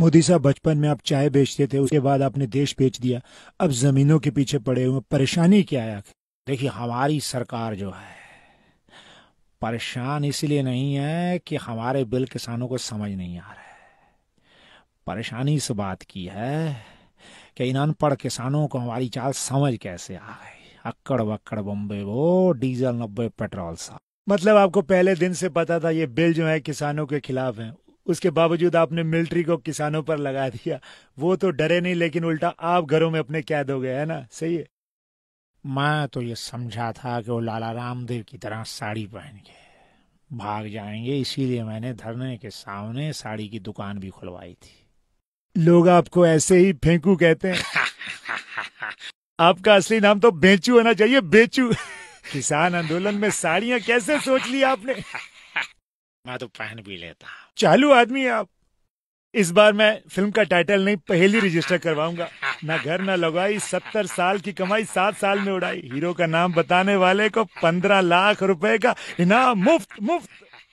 मोदी साहब बचपन में आप चाय बेचते थे उसके बाद आपने देश बेच दिया अब जमीनों के पीछे पड़े हुए परेशानी क्या है देखिए हमारी सरकार जो है परेशान इसलिए नहीं है कि हमारे बिल किसानों को समझ नहीं आ रहा है परेशानी इस बात की है कि इन अनपढ़ किसानों को हमारी चाल समझ कैसे आ गई अक्कड़ वक्कड़ बम्बे वो डीजल नब्बे पेट्रोल सा मतलब आपको पहले दिन से पता था ये बिल जो है किसानों के खिलाफ है उसके बावजूद आपने मिलिट्री को किसानों पर लगा दिया वो तो डरे नहीं लेकिन उल्टा आप घरों में अपने कैद हो गए है ना सही है मैं तो ये समझा था कि वो लाला रामदेव की तरह साड़ी पहन के भाग जाएंगे इसीलिए मैंने धरने के सामने साड़ी की दुकान भी खुलवाई थी लोग आपको ऐसे ही फेंकू कहते हैं आपका असली नाम तो बेचू होना चाहिए बेचू किसान आंदोलन में साड़ियां कैसे सोच ली आपने मैं तो पहन भी लेता चालू आदमी आप इस बार मैं फिल्म का टाइटल नहीं पहली रजिस्टर करवाऊंगा ना घर ना लगाई सत्तर साल की कमाई सात साल में उड़ाई हीरो का नाम बताने वाले को पंद्रह लाख रुपए का इनाम मुफ्त मुफ्त